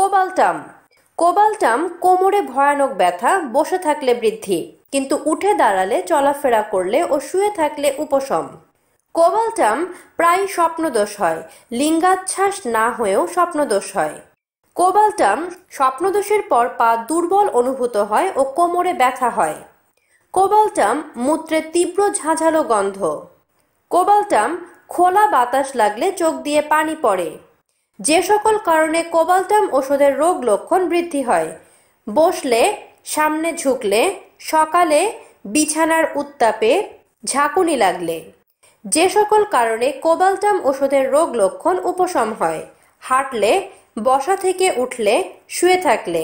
কোবাল্টাম কোবাল্টাম কোমরে ভয়ানক ব্যথা বসে থাকলে বৃদ্ধি কিন্তু উঠে দাঁড়ালে চলাফেরা করলে ও শুয়ে থাকলে উপশম কোবাল্টাম প্রায় স্বপ্নদোষ হয় লিঙ্গাচ্ছ্বাস না হয়েও স্বপ্নদোষ হয় কোবাল্টাম স্বপ্নদোষের পর পা দুর্বল অনুভূত হয় ও কোমরে ব্যথা হয় কোবাল্টাম মূত্রে তীব্র ঝাঁঝালো গন্ধ কোবাল্টাম খোলা বাতাস লাগলে চোখ দিয়ে পানি পড়ে যে সকল কারণে কোবালটাম ওষুধের রোগ লক্ষণ বৃদ্ধি হয় বসলে সামনে ঝুঁকলে সকালে বিছানার উত্তাপে ঝাঁকুনি লাগলে যে সকল কারণে কোবালটাম ওষুধের রোগ লক্ষণ উপশম হয় হাঁটলে বসা থেকে উঠলে শুয়ে থাকলে